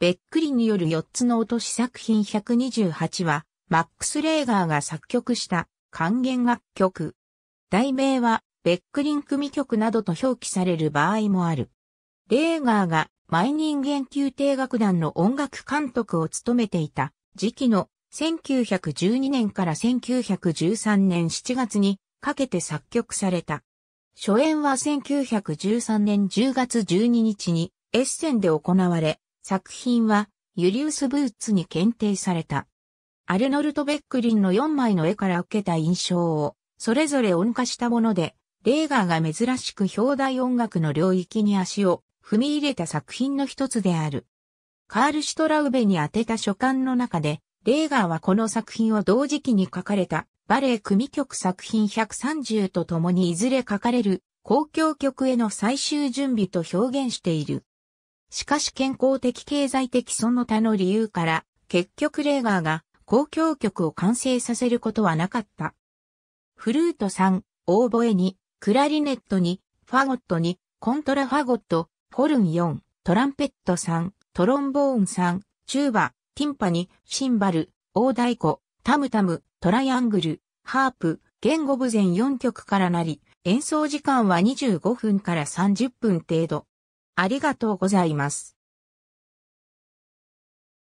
ベックリによる4つの落とし作品128は、マックス・レーガーが作曲した還元楽曲。題名は、ベックリン組曲などと表記される場合もある。レーガーが、毎人研究定楽団の音楽監督を務めていた時期の1912年から1913年7月にかけて作曲された。初演は1913年10月12日にエッセンで行われ、作品はユリウス・ブーツに検定された。アルノルト・ベックリンの4枚の絵から受けた印象を、それぞれ音化したもので、レーガーが珍しく表題音楽の領域に足を踏み入れた作品の一つである。カール・シュトラウベに宛てた書簡の中で、レーガーはこの作品を同時期に書かれたバレエ組曲作品130とともにいずれ書かれる公共曲への最終準備と表現している。しかし健康的経済的その他の理由から、結局レーガーが公共曲を完成させることはなかった。フルート3、オーボエ2、クラリネット2、ファゴット2、コントラファゴット、ホルン4、トランペット3、トロンボーン3、チューバ、ティンパニ、シンバル、大太鼓、タムタム、トライアングル、ハープ、言語部全4曲からなり、演奏時間は25分から30分程度。ありがとうございます。